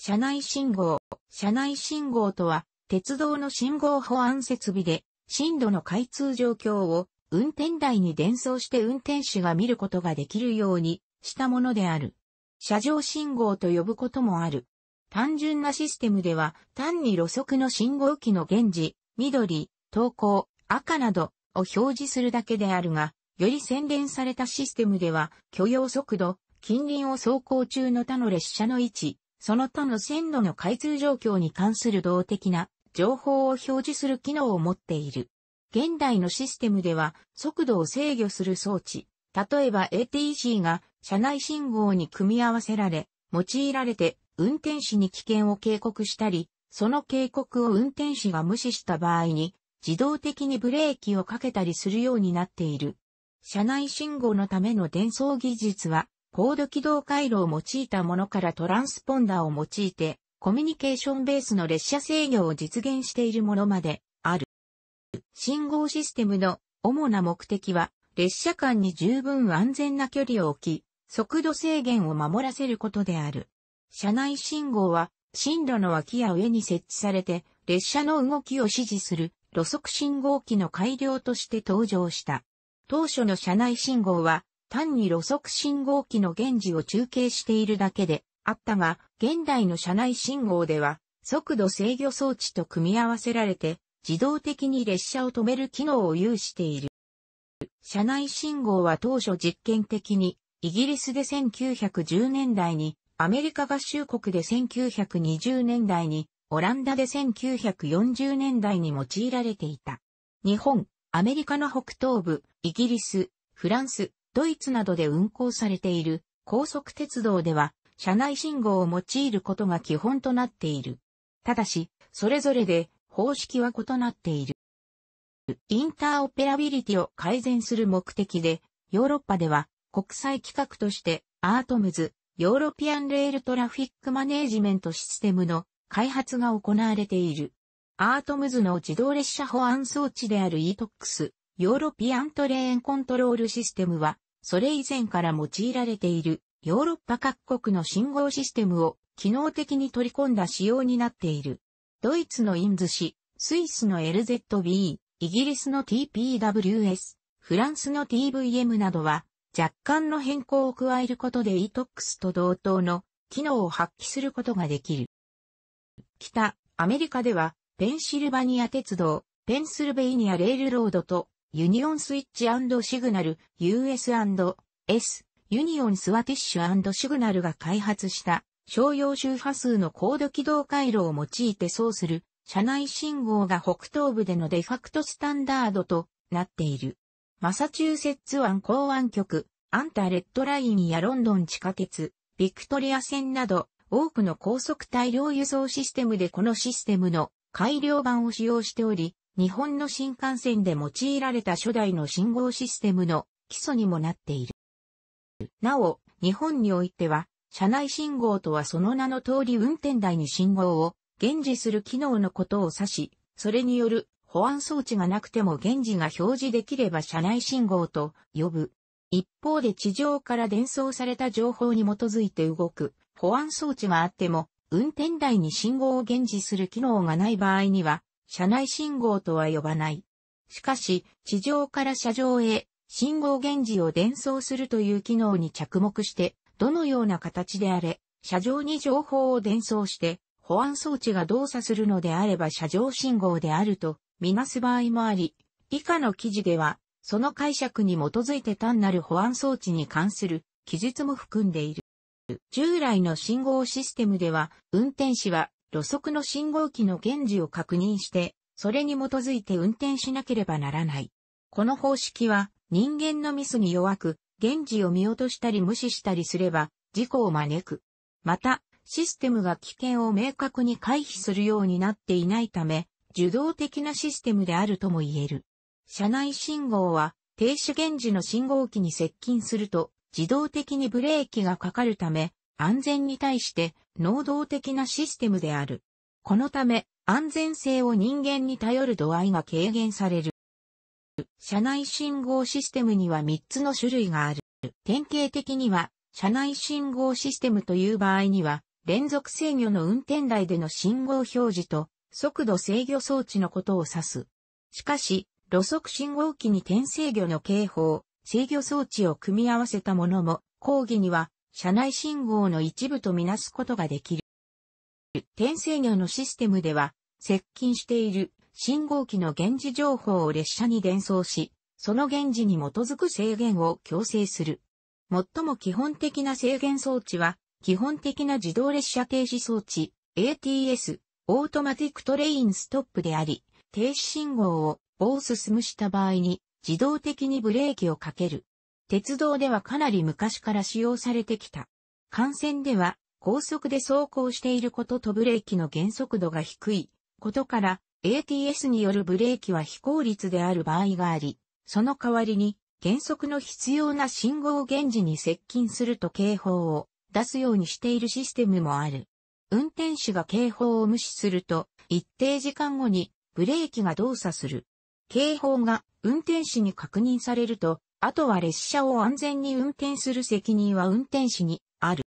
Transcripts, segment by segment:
車内信号。車内信号とは、鉄道の信号保安設備で、震度の開通状況を運転台に伝送して運転手が見ることができるようにしたものである。車上信号と呼ぶこともある。単純なシステムでは、単に路側の信号機の現時、緑、投稿、赤などを表示するだけであるが、より洗練されたシステムでは、許容速度、近隣を走行中の他の列車の位置、その他の線路の開通状況に関する動的な情報を表示する機能を持っている。現代のシステムでは速度を制御する装置、例えば ATC が車内信号に組み合わせられ、用いられて運転士に危険を警告したり、その警告を運転士が無視した場合に自動的にブレーキをかけたりするようになっている。車内信号のための伝送技術は高度軌道回路を用いたものからトランスポンダーを用いて、コミュニケーションベースの列車制御を実現しているものまである。信号システムの主な目的は、列車間に十分安全な距離を置き、速度制限を守らせることである。車内信号は、進路の脇や上に設置されて、列車の動きを指示する路側信号機の改良として登場した。当初の車内信号は、単に路側信号機の現時を中継しているだけであったが、現代の車内信号では、速度制御装置と組み合わせられて、自動的に列車を止める機能を有している。車内信号は当初実験的に、イギリスで1910年代に、アメリカ合衆国で1920年代に、オランダで1940年代に用いられていた。日本、アメリカの北東部、イギリス、フランス、ドイツなどで運行されている高速鉄道では、車内信号を用いることが基本となっている。ただし、それぞれで方式は異なっている。インターオペラビリティを改善する目的で、ヨーロッパでは国際企画としてアートムズ、ヨーロピアンレールトラフィックマネージメントシステムの開発が行われている。アートムズの自動列車保安装置である ETOX、ヨーロピアントレーンコントロールシステムは、それ以前から用いられているヨーロッパ各国の信号システムを機能的に取り込んだ仕様になっている。ドイツのインズ市、スイスの LZB、イギリスの TPWS、フランスの TVM などは若干の変更を加えることで ETOX と同等の機能を発揮することができる。北、アメリカではペンシルバニア鉄道、ペンスルベイニアレールロードとユニオンスイッチシグナル US&S ユニオンスワティッシュシグナルが開発した商用周波数の高度軌道回路を用いてそうする車内信号が北東部でのデファクトスタンダードとなっている。マサチューセッツ湾港湾局、アンタレッドラインやロンドン地下鉄、ビクトリア線など多くの高速大量輸送システムでこのシステムの改良版を使用しており、日本の新幹線で用いられた初代の信号システムの基礎にもなっている。なお、日本においては、車内信号とはその名の通り運転台に信号を現時する機能のことを指し、それによる保安装置がなくても現時が表示できれば車内信号と呼ぶ。一方で地上から伝送された情報に基づいて動く保安装置があっても、運転台に信号を現時する機能がない場合には、車内信号とは呼ばない。しかし、地上から車上へ信号源氏を伝送するという機能に着目して、どのような形であれ、車上に情報を伝送して、保安装置が動作するのであれば車上信号であるとみなす場合もあり、以下の記事では、その解釈に基づいて単なる保安装置に関する記述も含んでいる。従来の信号システムでは、運転士は路側の信号機の現時を確認して、それに基づいて運転しなければならない。この方式は人間のミスに弱く、現時を見落としたり無視したりすれば事故を招く。また、システムが危険を明確に回避するようになっていないため、受動的なシステムであるとも言える。車内信号は停止現時の信号機に接近すると自動的にブレーキがかかるため、安全に対して能動的なシステムである。このため、安全性を人間に頼る度合いが軽減される。車内信号システムには3つの種類がある。典型的には、車内信号システムという場合には、連続制御の運転台での信号表示と、速度制御装置のことを指す。しかし、路側信号機に点制御の警報、制御装置を組み合わせたものも、講義には車内信号の一部とみなすことができる。転制御のシステムでは、接近している信号機の現時情報を列車に伝送し、その現時に基づく制限を強制する。最も基本的な制限装置は、基本的な自動列車停止装置、ATS、オートマティックトレインストップであり、停止信号を棒進むした場合に自動的にブレーキをかける。鉄道ではかなり昔から使用されてきた。幹線では高速で走行していることとブレーキの減速度が低いことから ATS によるブレーキは非効率である場合があり、その代わりに減速の必要な信号現時に接近すると警報を出すようにしているシステムもある。運転手が警報を無視すると、一定時間後にブレーキが動作する。警報が運転手に確認されると、あとは列車を安全に運転する責任は運転士にある。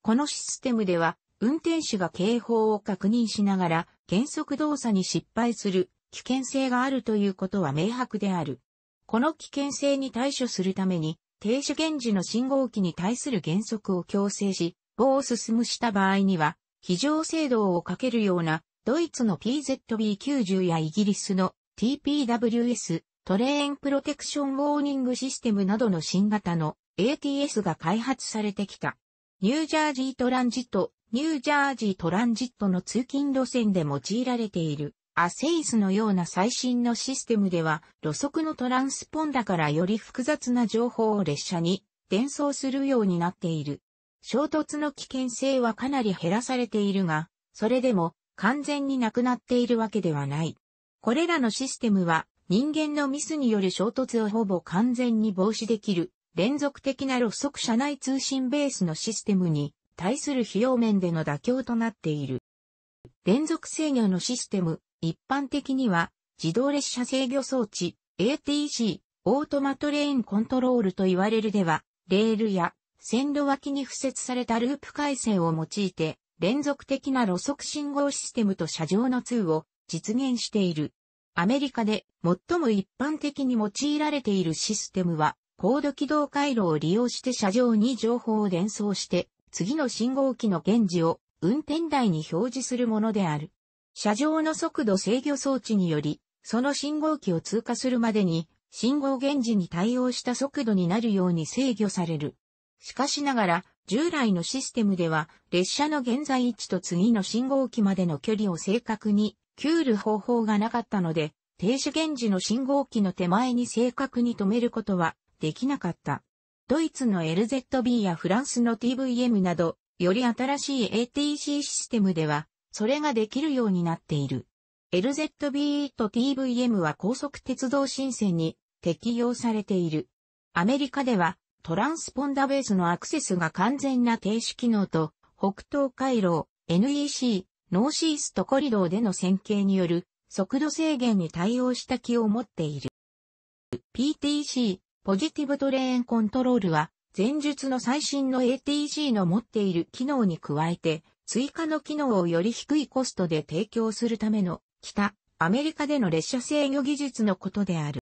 このシステムでは、運転士が警報を確認しながら、減速動作に失敗する危険性があるということは明白である。この危険性に対処するために、停止現時の信号機に対する減速を強制し、棒を進むした場合には、非常制動をかけるような、ドイツの PZB90 やイギリスの TPWS トレーンプロテクションウォーニングシステムなどの新型の ATS が開発されてきた。ニュージャージートランジット、ニュージャージートランジットの通勤路線で用いられているアセイスのような最新のシステムでは路側のトランスポンダからより複雑な情報を列車に伝送するようになっている。衝突の危険性はかなり減らされているが、それでも完全になくなっているわけではない。これらのシステムは人間のミスによる衝突をほぼ完全に防止できる、連続的な路側車内通信ベースのシステムに対する費用面での妥協となっている。連続制御のシステム、一般的には自動列車制御装置 ATC、オートマトレインコントロールと言われるでは、レールや線路脇に付設されたループ回線を用いて連続的な路側信号システムと車上の通を実現している。アメリカで最も一般的に用いられているシステムは、高度軌道回路を利用して車上に情報を伝送して、次の信号機の現時を運転台に表示するものである。車上の速度制御装置により、その信号機を通過するまでに、信号現時に対応した速度になるように制御される。しかしながら、従来のシステムでは、列車の現在位置と次の信号機までの距離を正確に、キュール方法がなかったので、停止現時の信号機の手前に正確に止めることはできなかった。ドイツの LZB やフランスの TVM など、より新しい ATC システムでは、それができるようになっている。LZB と TVM は高速鉄道新線に適用されている。アメリカではトランスポンダベースのアクセスが完全な停止機能と、北東回廊、NEC、ノーシーストコリドーでの線形による速度制限に対応した機を持っている。PTC、ポジティブトレーンコントロールは、前述の最新の ATG の持っている機能に加えて、追加の機能をより低いコストで提供するための、北、アメリカでの列車制御技術のことである。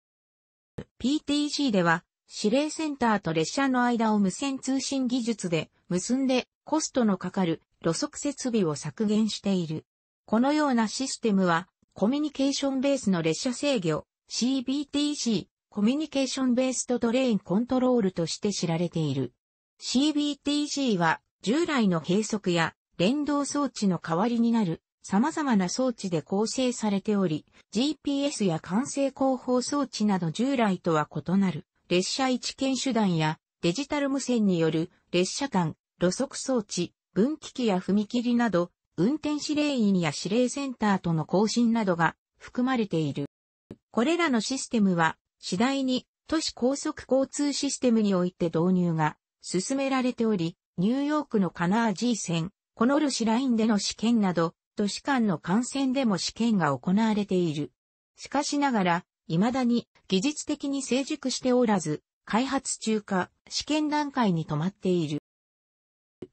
PTC では、指令センターと列車の間を無線通信技術で結んでコストのかかる路側設備を削減している。このようなシステムはコミュニケーションベースの列車制御 CBTC コミュニケーションベースとトレインコントロールとして知られている。CBTC は従来の計測や連動装置の代わりになる様々な装置で構成されており、GPS や管制広報装置など従来とは異なる。列車一検手段やデジタル無線による列車間、路側装置、分岐器や踏切など、運転指令員や指令センターとの更新などが含まれている。これらのシステムは次第に都市高速交通システムにおいて導入が進められており、ニューヨークのカナー G 線、コノルシラインでの試験など、都市間の幹線でも試験が行われている。しかしながら、未だに技術的に成熟しておらず、開発中か試験段階に止まっている。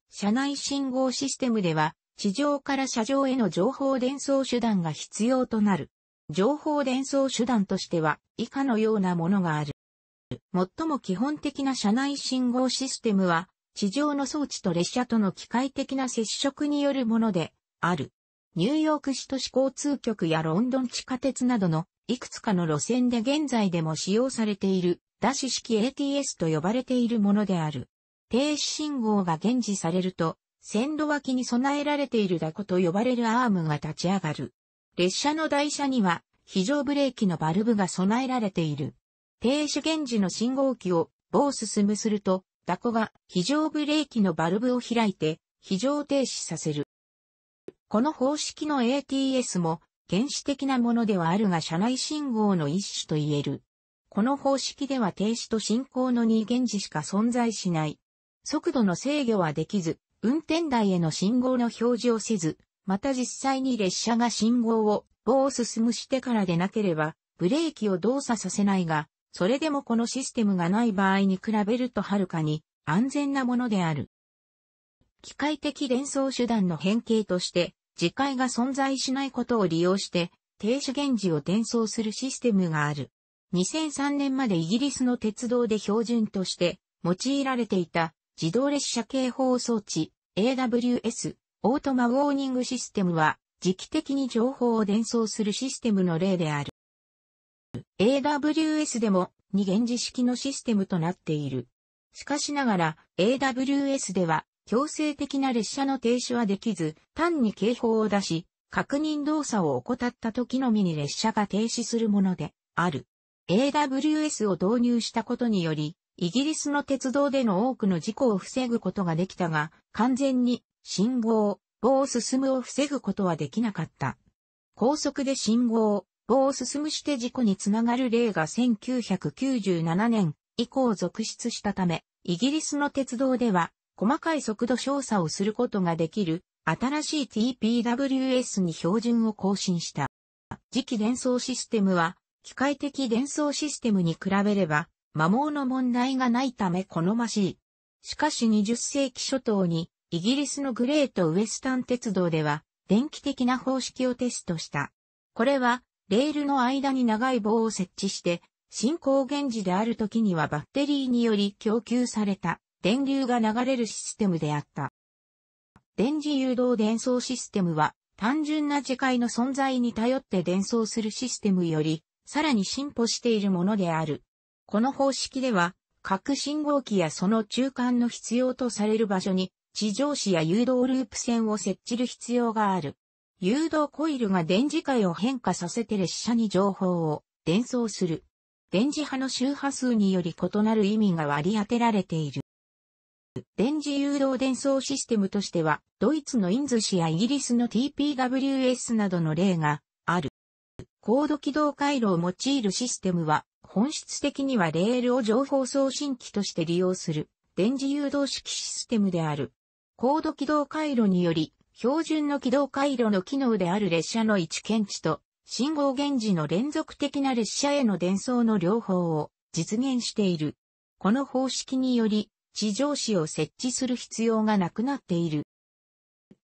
車内信号システムでは、地上から車上への情報伝送手段が必要となる。情報伝送手段としては以下のようなものがある。最も基本的な車内信号システムは、地上の装置と列車との機械的な接触によるものである。ニューヨーク市都市交通局やロンドン地下鉄などのいくつかの路線で現在でも使用されている、ダッシュ式 ATS と呼ばれているものである。停止信号が現時されると、線路脇に備えられているダコと呼ばれるアームが立ち上がる。列車の台車には、非常ブレーキのバルブが備えられている。停止現時の信号機を棒進むすると、ダコが非常ブレーキのバルブを開いて、非常停止させる。この方式の ATS も原始的なものではあるが社内信号の一種と言える。この方式では停止と進行の二原子しか存在しない。速度の制御はできず、運転台への信号の表示をせず、また実際に列車が信号を棒を進むしてからでなければ、ブレーキを動作させないが、それでもこのシステムがない場合に比べるとはるかに安全なものである。機械的連想手段の変形として、磁界が存在しないことを利用して、停止源氏を転送するシステムがある。2003年までイギリスの鉄道で標準として用いられていた自動列車警報装置 AWS オートマウォーニングシステムは時期的に情報を伝送するシステムの例である。AWS でも二元時式のシステムとなっている。しかしながら AWS では強制的な列車の停止はできず、単に警報を出し、確認動作を怠った時のみに列車が停止するものである。AWS を導入したことにより、イギリスの鉄道での多くの事故を防ぐことができたが、完全に信号、棒を進むを防ぐことはできなかった。高速で信号、棒を進むして事故につながる例が1997年以降続出したため、イギリスの鉄道では細かい速度調査をすることができる、新しい TPWS に標準を更新した。次期伝送システムは、機械的伝送システムに比べれば、摩耗の問題がないため好ましい。しかし20世紀初頭に、イギリスのグレートウエスタン鉄道では、電気的な方式をテストした。これは、レールの間に長い棒を設置して、進行源時である時にはバッテリーにより供給された電流が流れるシステムであった。電磁誘導伝送システムは、単純な磁界の存在に頼って伝送するシステムより、さらに進歩しているものである。この方式では、各信号機やその中間の必要とされる場所に、地上子や誘導ループ線を設置る必要がある。誘導コイルが電磁界を変化させて列車に情報を伝送する。電磁波の周波数により異なる意味が割り当てられている。電磁誘導伝送システムとしては、ドイツのインズ氏やイギリスの TPWS などの例がある。高度軌道回路を用いるシステムは、本質的にはレールを情報送信機として利用する、電磁誘導式システムである。高度軌道回路により、標準の軌道回路の機能である列車の位置検知と、信号源氏の連続的な列車への伝送の両方を実現している。この方式により、地上紙を設置する必要がなくなっている。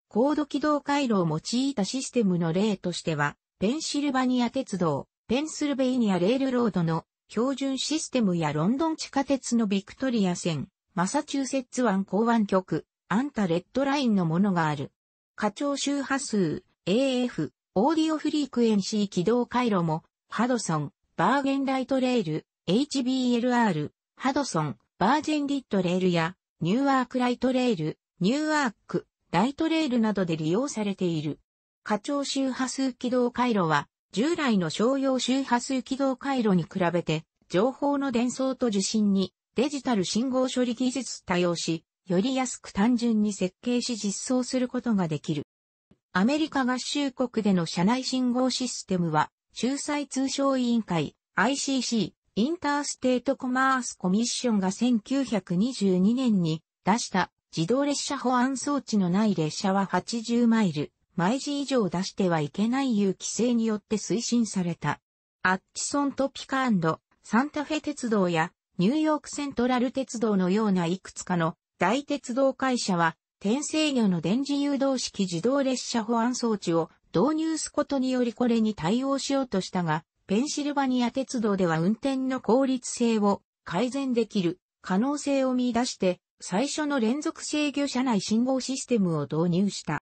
高度軌道回路を用いたシステムの例としては、ペンシルバニア鉄道、ペンスルベイニアレールロードの標準システムやロンドン地下鉄のビクトリア線、マサチューセッツ湾港湾局、アンタレッドラインのものがある。課長周波数、AF、オーディオフリークエンシー軌道回路も、ハドソン、バーゲンライトレール、HBLR、ハドソン、バージンリットレールやニューアークライトレール、ニューアーク、ライトレールなどで利用されている。課長周波数軌道回路は、従来の商用周波数軌道回路に比べて、情報の伝送と受信にデジタル信号処理技術多用し、より安く単純に設計し実装することができる。アメリカ合衆国での社内信号システムは、仲裁通商委員会 ICC インターステートコマースコミッションが1922年に出した自動列車保安装置のない列車は80マイル、毎時以上出してはいけないいう規制によって推進された。アッチソントピカサンタフェ鉄道やニューヨークセントラル鉄道のようないくつかの大鉄道会社は転生魚の電磁誘導式自動列車保安装置を導入すことによりこれに対応しようとしたが、ペンシルバニア鉄道では運転の効率性を改善できる可能性を見出して、最初の連続制御車内信号システムを導入した。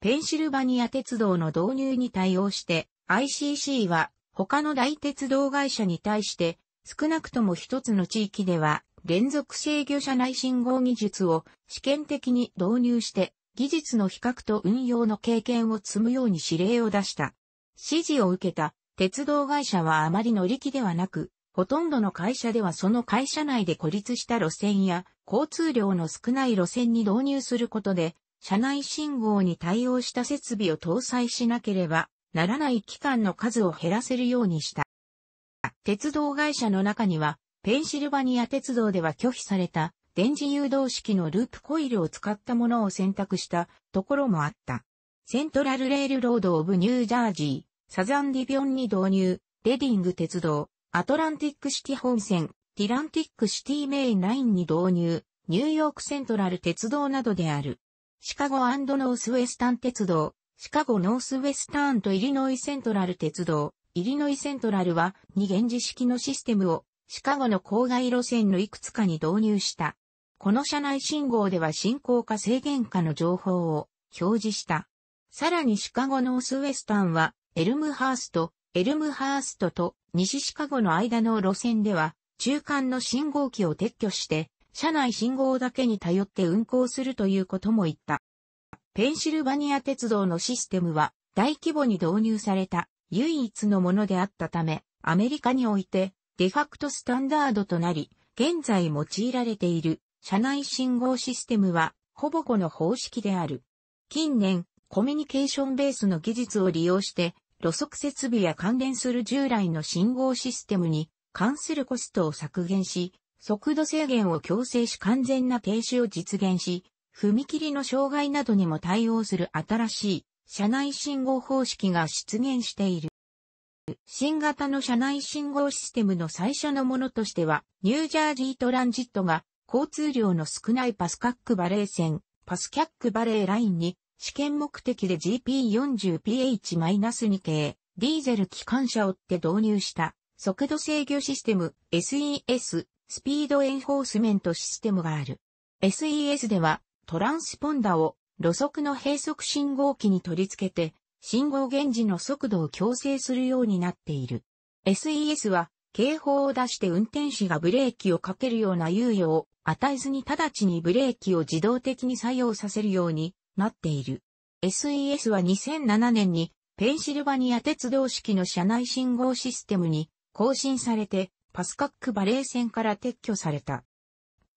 ペンシルバニア鉄道の導入に対応して、ICC は他の大鉄道会社に対して、少なくとも一つの地域では、連続制御車内信号技術を試験的に導入して、技術の比較と運用の経験を積むように指令を出した。指示を受けた鉄道会社はあまり乗り気ではなく、ほとんどの会社ではその会社内で孤立した路線や交通量の少ない路線に導入することで、車内信号に対応した設備を搭載しなければならない機関の数を減らせるようにした。鉄道会社の中には、ペンシルバニア鉄道では拒否された電磁誘導式のループコイルを使ったものを選択したところもあった。セントラルレールロード・オブ・ニュージャージサザンディビョンに導入、レディング鉄道、アトランティックシティ本線、ティランティックシティメインラインに導入、ニューヨークセントラル鉄道などである。シカゴノースウェスタン鉄道、シカゴノースウェスタンとイリノイセントラル鉄道、イリノイセントラルは二元次式のシステムをシカゴの郊外路線のいくつかに導入した。この車内信号では進行か制限かの情報を表示した。さらにシカゴノースウェスタンはエルムハースト、エルムハーストと西シカゴの間の路線では、中間の信号機を撤去して、車内信号だけに頼って運行するということも言った。ペンシルバニア鉄道のシステムは大規模に導入された唯一のものであったため、アメリカにおいてデファクトスタンダードとなり、現在用いられている車内信号システムはほぼこの方式である。近年、コミュニケーションベースの技術を利用して路側設備や関連する従来の信号システムに関するコストを削減し、速度制限を強制し完全な停止を実現し、踏切の障害などにも対応する新しい車内信号方式が出現している。新型の車内信号システムの最初のものとしては、ニュージャージートランジットが交通量の少ないパスカックバレー線、パスキャックバレーラインに試験目的で GP40PH-2 系、ディーゼル機関車を追って導入した、速度制御システム SES、スピードエンフォースメントシステムがある。SES では、トランスポンダを路側の閉塞信号機に取り付けて、信号源時の速度を強制するようになっている。SES は、警報を出して運転士がブレーキをかけるような猶予を与えずに直ちにブレーキを自動的に作用させるようになっている。SES は2007年にペンシルバニア鉄道式の車内信号システムに更新されてパスカックバレー線から撤去された。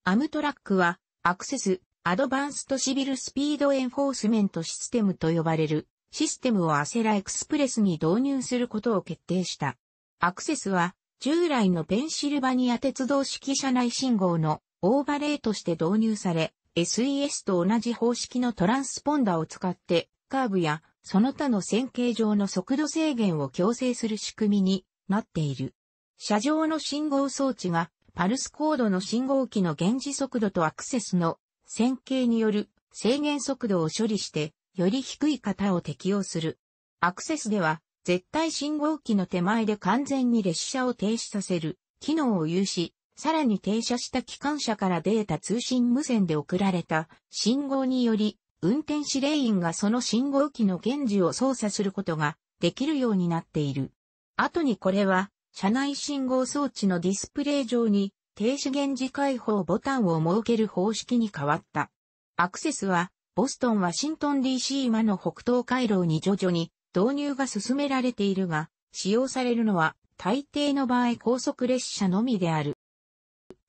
アムトラックはアクセスアドバンストシビルスピードエンフォースメントシステムと呼ばれるシステムをアセラエクスプレスに導入することを決定した。アクセスは従来のペンシルバニア鉄道式車内信号のオーバレーとして導入され、SES と同じ方式のトランスポンダを使って、カーブやその他の線形上の速度制限を強制する仕組みになっている。車上の信号装置がパルスコードの信号機の現時速度とアクセスの線形による制限速度を処理してより低い型を適用する。アクセスでは絶対信号機の手前で完全に列車を停止させる機能を有し、さらに停車した機関車からデータ通信無線で送られた信号により、運転指令員がその信号機の現時を操作することができるようになっている。後にこれは、車内信号装置のディスプレイ上に停止現時解放ボタンを設ける方式に変わった。アクセスは、ボストン・ワシントン DC 今の北東回廊に徐々に導入が進められているが、使用されるのは大抵の場合高速列車のみである。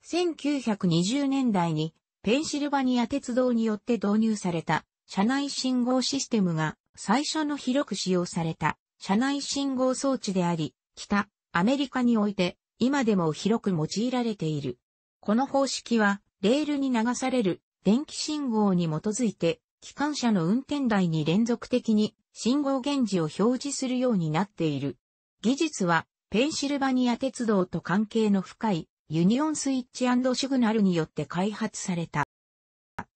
1920年代にペンシルバニア鉄道によって導入された車内信号システムが最初の広く使用された車内信号装置であり、北アメリカにおいて今でも広く用いられている。この方式はレールに流される電気信号に基づいて機関車の運転台に連続的に信号源氏を表示するようになっている。技術はペンシルバニア鉄道と関係の深いユニオンスイッチシグナルによって開発された。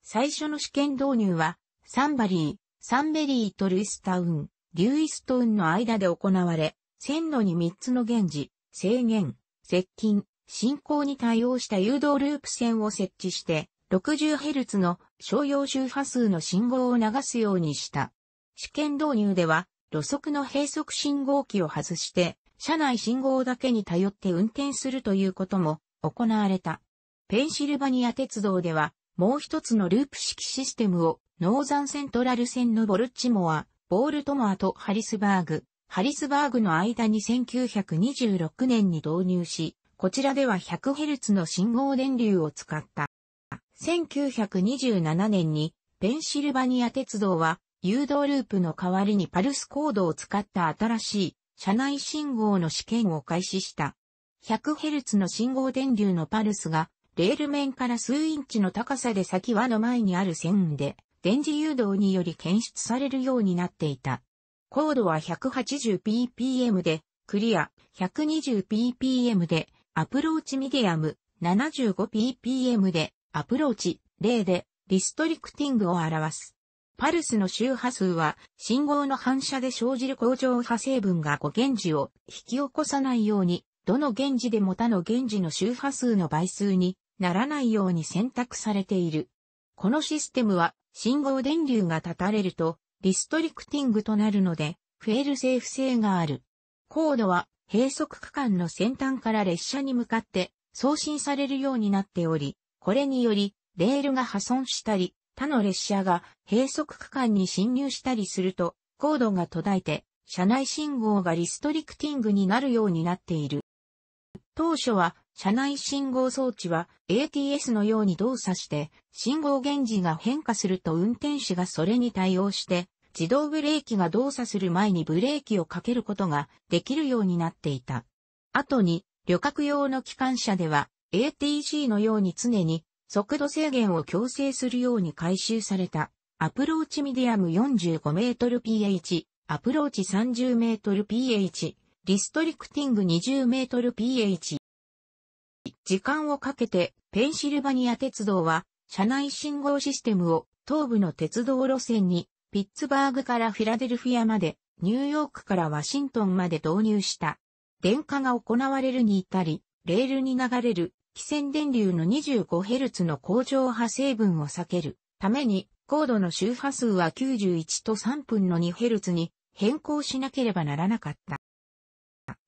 最初の試験導入は、サンバリー、サンベリーとルイスタウン、リュイストウンの間で行われ、線路に3つの現時、制限、接近、進行に対応した誘導ループ線を設置して、60Hz の商用周波数の信号を流すようにした。試験導入では、路側の閉塞信号機を外して、車内信号だけに頼って運転するということも行われた。ペンシルバニア鉄道では、もう一つのループ式システムを、ノーザンセントラル線のボルチモア、ボールトモアとハリスバーグ、ハリスバーグの間に1926年に導入し、こちらでは 100Hz の信号電流を使った。1927年にペンシルバニア鉄道は誘導ループの代わりにパルスコードを使った新しい車内信号の試験を開始した。100Hz の信号電流のパルスが、レール面から数インチの高さで先輪の前にある線で、電磁誘導により検出されるようになっていた。高度は 180ppm で、クリア 120ppm で、アプローチミディアム 75ppm で、アプローチ0で、リストリクティングを表す。パルスの周波数は、信号の反射で生じる向上波成分が5原子を引き起こさないように、どの原子でも他の原子の周波数の倍数にならないように選択されている。このシステムは、信号電流が立たれると、リストリクティングとなるので、フェールセーフ性がある。コードは、閉塞区間の先端から列車に向かって送信されるようになっており、これにより、レールが破損したり、他の列車が閉塞区間に侵入したりすると、高度が途絶えて、車内信号がリストリクティングになるようになっている。当初は、車内信号装置は ATS のように動作して、信号源氏が変化すると運転手がそれに対応して、自動ブレーキが動作する前にブレーキをかけることができるようになっていた。後に、旅客用の機関車では、ATG のように常に速度制限を強制するように改修された、アプローチミディアム 45mPh、アプローチ 30mPh、リストリクティング 20mPh。時間をかけて、ペンシルバニア鉄道は、車内信号システムを東部の鉄道路線に、ピッツバーグからフィラデルフィアまで、ニューヨークからワシントンまで導入した。電化が行われるに至り、レールに流れる気線電流の 25Hz の向上波成分を避けるために、高度の周波数は91と3分の 2Hz に変更しなければならなかった。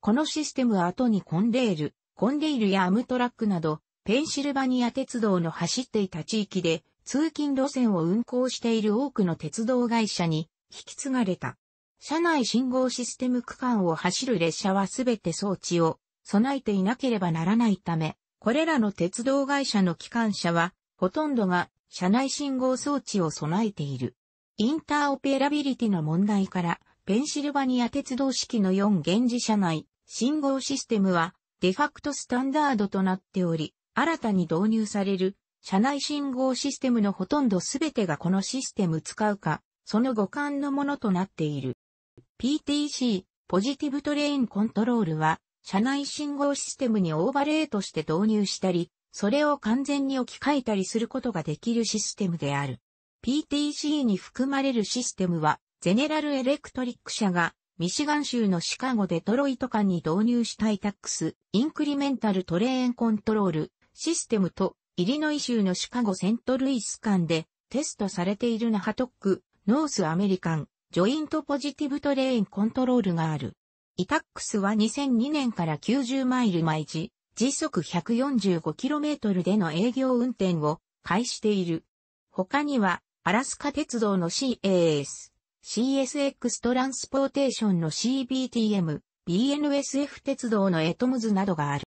このシステムは後にコンレール、コンレールやアムトラックなど、ペンシルバニア鉄道の走っていた地域で、通勤路線を運行している多くの鉄道会社に引き継がれた。車内信号システム区間を走る列車はすべて装置を備えていなければならないため、これらの鉄道会社の機関車は、ほとんどが車内信号装置を備えている。インターオペラビリティの問題から、ペンシルバニア鉄道式の4現時車内信号システムは、デファクトスタンダードとなっており、新たに導入される車内信号システムのほとんどすべてがこのシステム使うか、その互換のものとなっている。PTC、ポジティブトレインコントロールは、車内信号システムにオーバレーとして導入したり、それを完全に置き換えたりすることができるシステムである。PTC に含まれるシステムは、ゼネラルエレクトリック社が、ミシガン州のシカゴ・デトロイト間に導入したイタックス、インクリメンタルトレーンコントロール、システムと、イリノイ州のシカゴ・セントルイス間で、テストされているナハトック、ノースアメリカン、ジョイントポジティブトレーンコントロールがある。イタックスは2002年から90マイル毎時、時速 145km での営業運転を開始している。他には、アラスカ鉄道の CAS、CSX トランスポーテーションの CBTM、BNSF 鉄道のエトムズなどがある。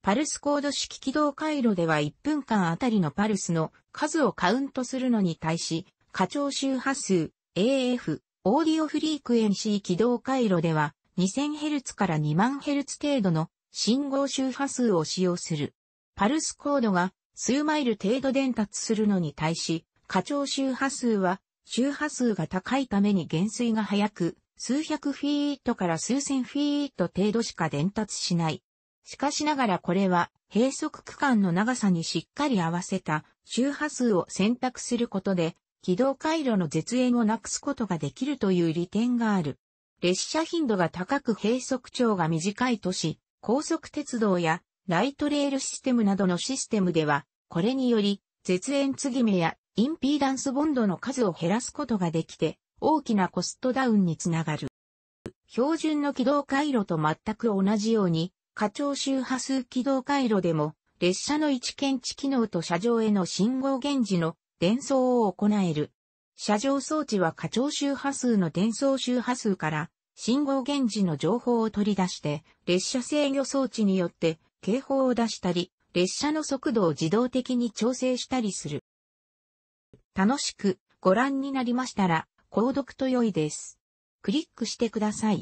パルスコード式軌道回路では1分間あたりのパルスの数をカウントするのに対し、過長周波数、AF、オーディオフリークエンシー軌道回路では、2000Hz から2万 h z 程度の信号周波数を使用する。パルスコードが数マイル程度伝達するのに対し、過長周波数は周波数が高いために減衰が早く、数百フィートから数千フィート程度しか伝達しない。しかしながらこれは閉塞区間の長さにしっかり合わせた周波数を選択することで軌道回路の絶縁をなくすことができるという利点がある。列車頻度が高く閉塞長が短い都市、高速鉄道やライトレールシステムなどのシステムでは、これにより、絶縁継ぎ目やインピーダンスボンドの数を減らすことができて、大きなコストダウンにつながる。標準の軌道回路と全く同じように、過長周波数軌道回路でも、列車の位置検知機能と車上への信号源時の伝送を行える。車上装置は過長周波数の伝送周波数から信号源時の情報を取り出して、列車制御装置によって警報を出したり、列車の速度を自動的に調整したりする。楽しくご覧になりましたら、購読と良いです。クリックしてください。